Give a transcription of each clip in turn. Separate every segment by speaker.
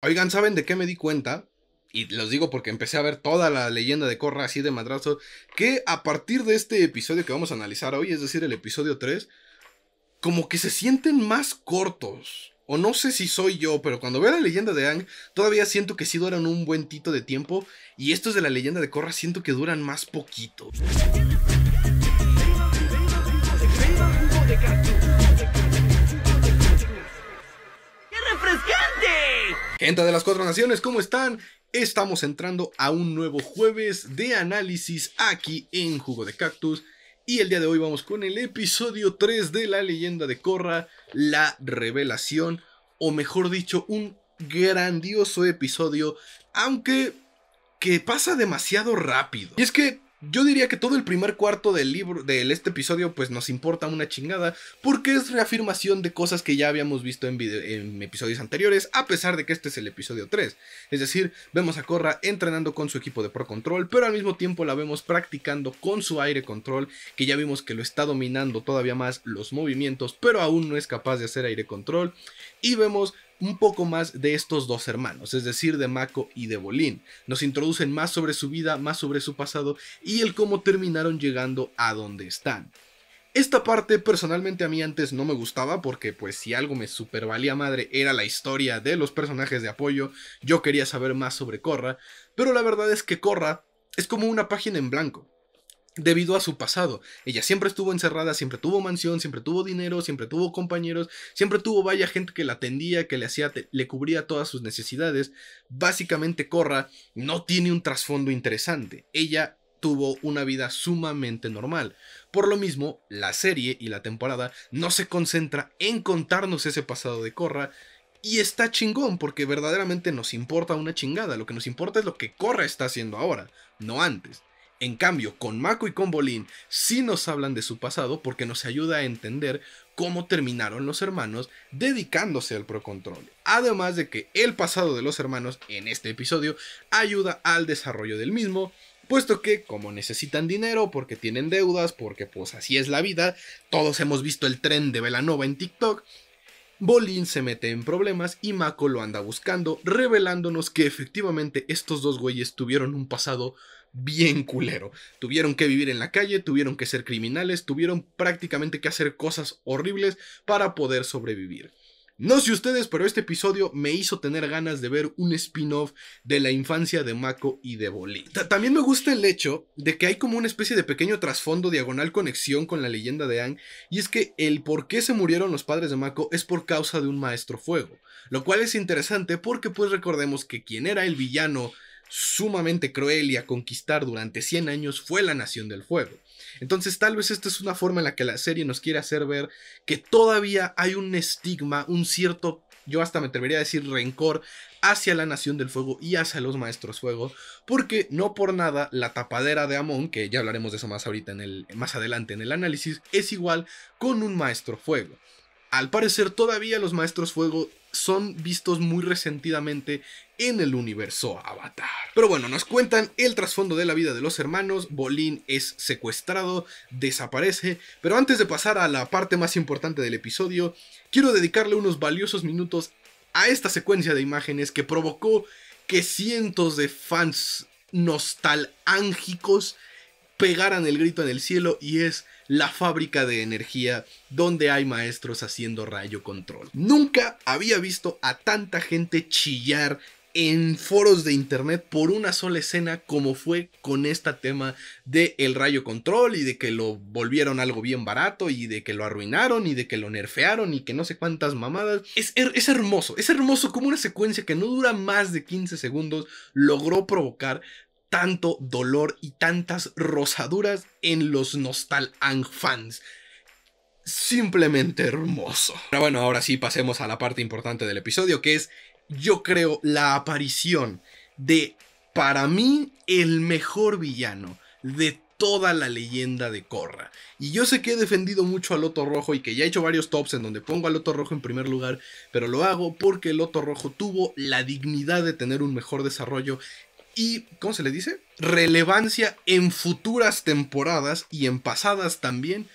Speaker 1: Oigan, ¿saben de qué me di cuenta? Y los digo porque empecé a ver toda la leyenda de Corra así de madrazo. Que a partir de este episodio que vamos a analizar hoy, es decir, el episodio 3, como que se sienten más cortos. O no sé si soy yo, pero cuando veo la leyenda de Ang, todavía siento que sí duran un buen tito de tiempo. Y estos de la leyenda de Korra siento que duran más poquito. Gente de las cuatro naciones, ¿cómo están? Estamos entrando a un nuevo jueves de análisis aquí en Jugo de Cactus. Y el día de hoy vamos con el episodio 3 de La leyenda de corra la revelación, o mejor dicho, un grandioso episodio, aunque que pasa demasiado rápido. Y es que yo diría que todo el primer cuarto del libro, de este episodio, pues nos importa una chingada, porque es reafirmación de cosas que ya habíamos visto en, en episodios anteriores, a pesar de que este es el episodio 3. Es decir, vemos a Corra entrenando con su equipo de Pro Control, pero al mismo tiempo la vemos practicando con su aire control, que ya vimos que lo está dominando todavía más los movimientos, pero aún no es capaz de hacer aire control. Y vemos un poco más de estos dos hermanos, es decir, de Mako y de Bolín. Nos introducen más sobre su vida, más sobre su pasado y el cómo terminaron llegando a donde están. Esta parte personalmente a mí antes no me gustaba porque pues si algo me supervalía madre era la historia de los personajes de apoyo, yo quería saber más sobre Korra, pero la verdad es que Korra es como una página en blanco debido a su pasado. Ella siempre estuvo encerrada, siempre tuvo mansión, siempre tuvo dinero, siempre tuvo compañeros, siempre tuvo vaya gente que la atendía, que le hacía le cubría todas sus necesidades. Básicamente Corra no tiene un trasfondo interesante. Ella tuvo una vida sumamente normal. Por lo mismo, la serie y la temporada no se concentra en contarnos ese pasado de Corra y está chingón porque verdaderamente nos importa una chingada, lo que nos importa es lo que Corra está haciendo ahora, no antes. En cambio, con Mako y con Bolín sí nos hablan de su pasado porque nos ayuda a entender cómo terminaron los hermanos dedicándose al procontrol. Además de que el pasado de los hermanos en este episodio ayuda al desarrollo del mismo, puesto que como necesitan dinero, porque tienen deudas, porque pues así es la vida, todos hemos visto el tren de Velanova en TikTok, Bolín se mete en problemas y Mako lo anda buscando, revelándonos que efectivamente estos dos güeyes tuvieron un pasado bien culero. Tuvieron que vivir en la calle, tuvieron que ser criminales, tuvieron prácticamente que hacer cosas horribles para poder sobrevivir. No sé ustedes, pero este episodio me hizo tener ganas de ver un spin-off de la infancia de Mako y de Bolí. También me gusta el hecho de que hay como una especie de pequeño trasfondo diagonal conexión con la leyenda de Ang, y es que el por qué se murieron los padres de Mako es por causa de un maestro fuego, lo cual es interesante porque pues recordemos que quien era el villano sumamente cruel y a conquistar durante 100 años fue la Nación del Fuego. Entonces tal vez esta es una forma en la que la serie nos quiere hacer ver que todavía hay un estigma, un cierto, yo hasta me atrevería a decir rencor hacia la Nación del Fuego y hacia los Maestros Fuego, porque no por nada la tapadera de Amon, que ya hablaremos de eso más ahorita en el más adelante en el análisis, es igual con un Maestro Fuego. Al parecer todavía los Maestros Fuego son vistos muy resentidamente en el universo Avatar. Pero bueno, nos cuentan el trasfondo de la vida de los hermanos, Bolín es secuestrado, desaparece, pero antes de pasar a la parte más importante del episodio, quiero dedicarle unos valiosos minutos a esta secuencia de imágenes que provocó que cientos de fans nostálgicos pegaran el grito en el cielo y es la fábrica de energía donde hay maestros haciendo rayo control. Nunca había visto a tanta gente chillar en foros de internet por una sola escena como fue con este tema de el rayo control y de que lo volvieron algo bien barato y de que lo arruinaron y de que lo nerfearon y que no sé cuántas mamadas. Es, es hermoso, es hermoso como una secuencia que no dura más de 15 segundos logró provocar tanto dolor y tantas rosaduras en los Nostal fans. Simplemente hermoso. Pero bueno, ahora sí pasemos a la parte importante del episodio, que es, yo creo, la aparición de, para mí, el mejor villano de toda la leyenda de Corra. Y yo sé que he defendido mucho al Loto Rojo y que ya he hecho varios tops en donde pongo al Loto Rojo en primer lugar, pero lo hago porque el Loto Rojo tuvo la dignidad de tener un mejor desarrollo y, ¿cómo se le dice? Relevancia en futuras temporadas y en pasadas también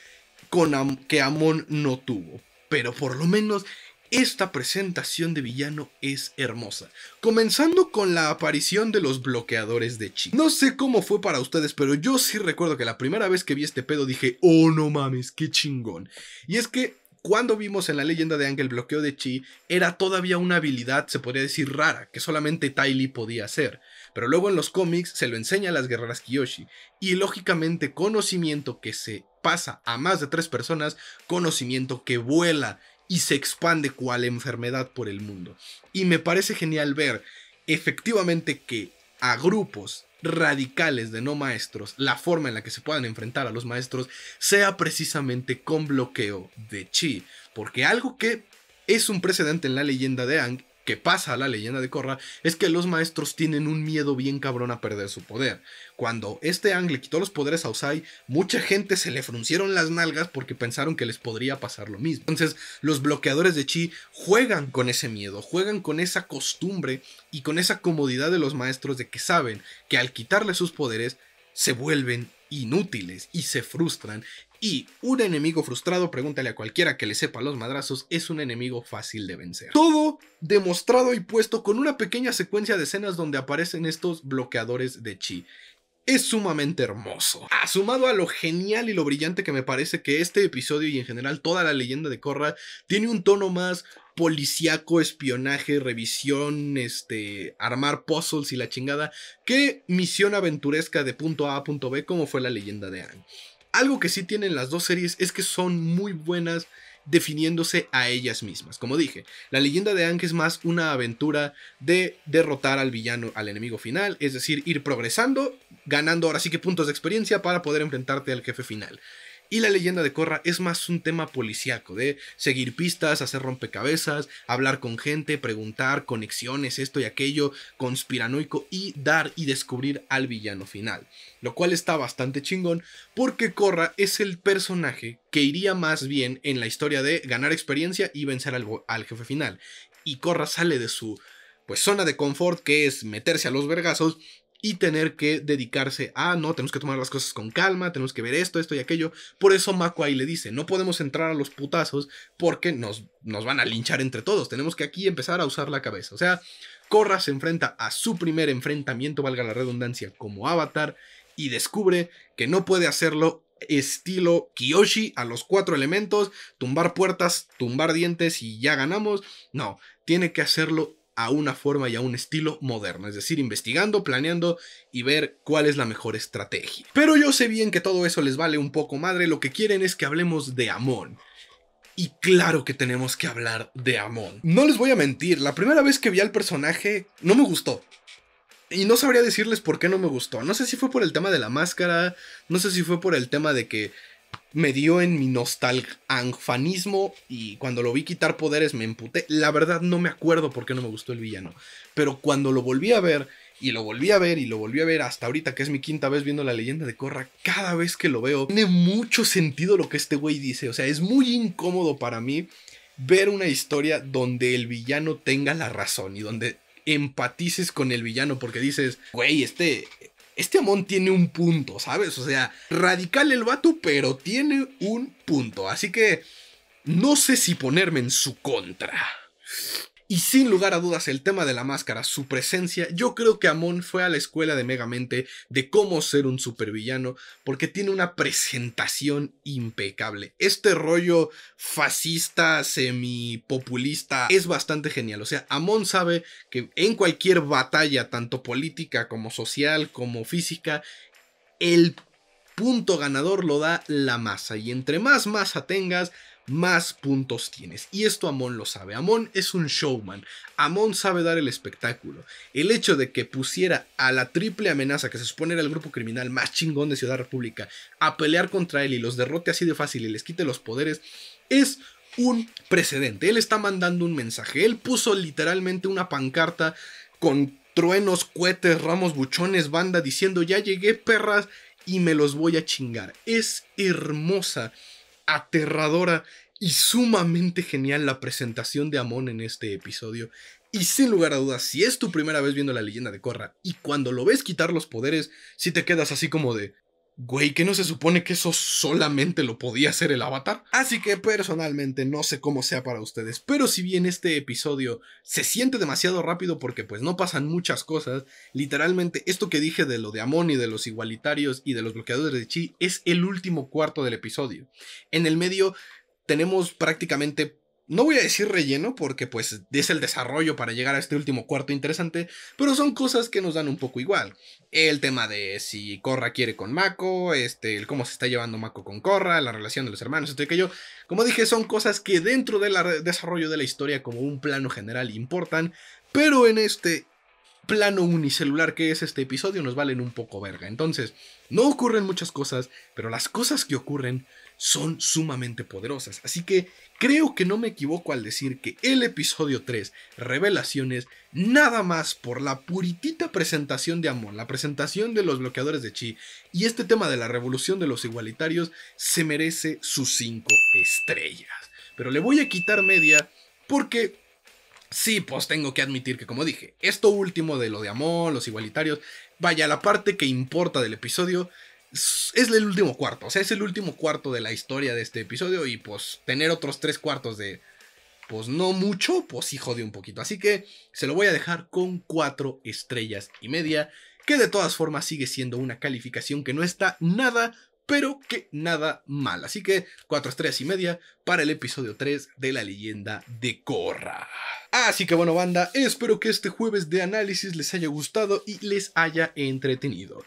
Speaker 1: con que Amon no tuvo. Pero por lo menos esta presentación de villano es hermosa. Comenzando con la aparición de los bloqueadores de Chi. No sé cómo fue para ustedes, pero yo sí recuerdo que la primera vez que vi este pedo dije, oh no mames, qué chingón. Y es que cuando vimos en la leyenda de Ángel bloqueo de chi, era todavía una habilidad, se podría decir, rara, que solamente Tai podía hacer. Pero luego en los cómics se lo enseña a las guerreras Kiyoshi, y lógicamente conocimiento que se pasa a más de tres personas, conocimiento que vuela y se expande cual enfermedad por el mundo. Y me parece genial ver efectivamente que a grupos radicales de no maestros, la forma en la que se puedan enfrentar a los maestros sea precisamente con bloqueo de chi. Porque algo que es un precedente en la leyenda de Ang que pasa a la leyenda de Korra es que los maestros tienen un miedo bien cabrón a perder su poder. Cuando este Ang quitó los poderes a Osai, mucha gente se le fruncieron las nalgas porque pensaron que les podría pasar lo mismo. Entonces, los bloqueadores de chi juegan con ese miedo, juegan con esa costumbre y con esa comodidad de los maestros de que saben que al quitarle sus poderes se vuelven inútiles y se frustran. Y un enemigo frustrado, pregúntale a cualquiera que le sepa los madrazos, es un enemigo fácil de vencer. Todo demostrado y puesto con una pequeña secuencia de escenas donde aparecen estos bloqueadores de chi es sumamente hermoso. Asumado a lo genial y lo brillante que me parece que este episodio y en general toda la leyenda de Korra tiene un tono más Policiaco, espionaje, revisión, este, armar puzzles y la chingada. ¿Qué misión aventuresca de punto A a punto B como fue la leyenda de Anne? Algo que sí tienen las dos series es que son muy buenas definiéndose a ellas mismas. Como dije, la leyenda de Anne es más una aventura de derrotar al villano, al enemigo final, es decir, ir progresando, ganando ahora sí que puntos de experiencia para poder enfrentarte al jefe final. Y la leyenda de Corra es más un tema policíaco, de seguir pistas, hacer rompecabezas, hablar con gente, preguntar, conexiones, esto y aquello, conspiranoico y dar y descubrir al villano final. Lo cual está bastante chingón porque Corra es el personaje que iría más bien en la historia de ganar experiencia y vencer al, al jefe final. Y Corra sale de su pues zona de confort que es meterse a los vergazos y tener que dedicarse a, no, tenemos que tomar las cosas con calma, tenemos que ver esto, esto y aquello. Por eso Mako ahí le dice, no podemos entrar a los putazos porque nos, nos van a linchar entre todos, tenemos que aquí empezar a usar la cabeza. O sea, Corra se enfrenta a su primer enfrentamiento, valga la redundancia, como avatar y descubre que no puede hacerlo estilo Kiyoshi a los cuatro elementos, tumbar puertas, tumbar dientes y ya ganamos. No, tiene que hacerlo a una forma y a un estilo moderno, es decir, investigando, planeando y ver cuál es la mejor estrategia. Pero yo sé bien que todo eso les vale un poco madre, lo que quieren es que hablemos de Amon. Y claro que tenemos que hablar de Amon. No les voy a mentir, la primera vez que vi al personaje no me gustó. Y no sabría decirles por qué no me gustó. No sé si fue por el tema de la máscara, no sé si fue por el tema de que me dio en mi nostalgianfanismo y cuando lo vi quitar poderes me emputé. La verdad no me acuerdo por qué no me gustó el villano, pero cuando lo volví a ver y lo volví a ver y lo volví a ver hasta ahorita que es mi quinta vez viendo la leyenda de corra cada vez que lo veo tiene mucho sentido lo que este güey dice, o sea, es muy incómodo para mí ver una historia donde el villano tenga la razón y donde empatices con el villano porque dices, güey, este este Amon tiene un punto, ¿sabes? O sea, radical el vato, pero tiene un punto. Así que no sé si ponerme en su contra. Y sin lugar a dudas, el tema de la máscara, su presencia, yo creo que Amon fue a la escuela de Megamente de cómo ser un supervillano, porque tiene una presentación impecable. Este rollo fascista, semipopulista, es bastante genial. O sea, Amon sabe que en cualquier batalla, tanto política como social, como física, el punto ganador lo da la masa. Y entre más masa tengas, más puntos tienes. Y esto Amon lo sabe. Amon es un showman. Amon sabe dar el espectáculo. El hecho de que pusiera a la triple amenaza que se supone era el grupo criminal más chingón de Ciudad República a pelear contra él y los derrote así de fácil y les quite los poderes es un precedente. Él está mandando un mensaje. Él puso literalmente una pancarta con truenos, cohetes, ramos, buchones, banda diciendo ya llegué perras y me los voy a chingar. Es hermosa, aterradora y sumamente genial la presentación de Amon en este episodio. Y sin lugar a dudas, si es tu primera vez viendo la leyenda de Corra y cuando lo ves quitar los poderes, si te quedas así como de, Güey, que no se supone que eso solamente lo podía hacer el avatar. Así que personalmente no sé cómo sea para ustedes, pero si bien este episodio se siente demasiado rápido porque pues no pasan muchas cosas, literalmente esto que dije de lo de Amon y de los igualitarios y de los bloqueadores de chi es el último cuarto del episodio. En el medio tenemos prácticamente no voy a decir relleno porque pues es el desarrollo para llegar a este último cuarto interesante, pero son cosas que nos dan un poco igual. El tema de si Corra quiere con Mako, este, el cómo se está llevando Mako con Corra, la relación de los hermanos, esto y que yo, como dije, son cosas que dentro del desarrollo de la historia como un plano general importan, pero en este plano unicelular que es este episodio nos valen un poco verga. Entonces, no ocurren muchas cosas, pero las cosas que ocurren son sumamente poderosas. Así que creo que no me equivoco al decir que el episodio 3, Revelaciones, nada más por la puritita presentación de Amon, la presentación de los bloqueadores de Chi y este tema de la revolución de los igualitarios, se merece sus 5 estrellas. Pero le voy a quitar media porque Sí, pues tengo que admitir que como dije, esto último de lo de Amon, los igualitarios, vaya, la parte que importa del episodio es el último cuarto, o sea, es el último cuarto de la historia de este episodio y pues tener otros tres cuartos de, pues no mucho, pues sí jode un poquito. Así que se lo voy a dejar con cuatro estrellas y media, que de todas formas sigue siendo una calificación que no está nada, pero que nada mal. Así que cuatro estrellas y media para el episodio 3 de la leyenda de Korra. Así que bueno banda, espero que este jueves de análisis les haya gustado y les haya entretenido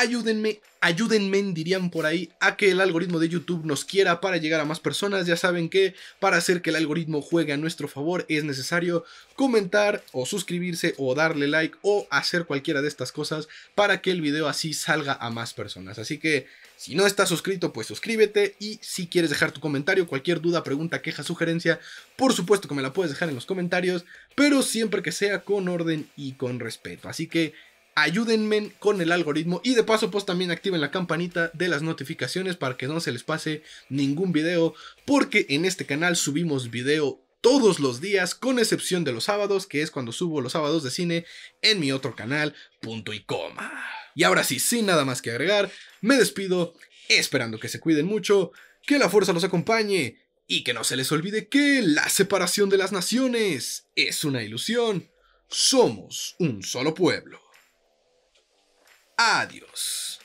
Speaker 1: ayúdenme, ayúdenme, dirían por ahí, a que el algoritmo de YouTube nos quiera para llegar a más personas. Ya saben que para hacer que el algoritmo juegue a nuestro favor es necesario comentar o suscribirse o darle like o hacer cualquiera de estas cosas para que el video así salga a más personas. Así que si no estás suscrito, pues suscríbete y si quieres dejar tu comentario, cualquier duda, pregunta, queja, sugerencia, por supuesto que me la puedes dejar en los comentarios, pero siempre que sea con orden y con respeto. Así que ayúdenme con el algoritmo y de paso pues también activen la campanita de las notificaciones para que no se les pase ningún video porque en este canal subimos video todos los días con excepción de los sábados que es cuando subo los sábados de cine en mi otro canal punto y coma. Y ahora sí, sin nada más que agregar, me despido esperando que se cuiden mucho, que la fuerza los acompañe y que no se les olvide que la separación de las naciones es una ilusión. Somos un solo pueblo. Adiós.